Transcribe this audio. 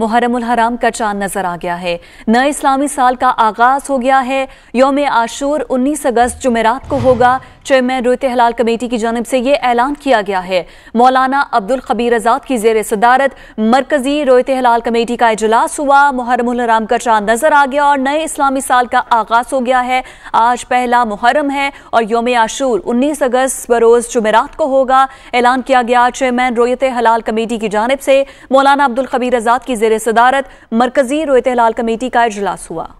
मुहरम हराम का चांद नजर आ गया है नए इस्लामी साल का आगाज हो गया है योम आशूर 19 अगस्त जुमेरात को होगा चेयरमैन रोहित हलाल कमेटी की जानब से यह ऐलान किया गया है मौलाना अब्दुल खबीर आजाद की जेर सदारत मरकजी रोहित हलाल कमेटी का इजलास हुआ मुहर्रम का चांद नजर आ गया और नए इस्लामी साल का आगाज हो गया है आज पहला मुहरम है और योम आशूर उन्नीस अगस्त बरोज जुमेरात को होगा ऐलान किया गया चेयरमैन रोयत हलाल कमेटी की जानब से मौलाना अब्दुल खबीर आजाद की जेर सदारत मरकजी रोयत हलाल कमेटी का इजलास हुआ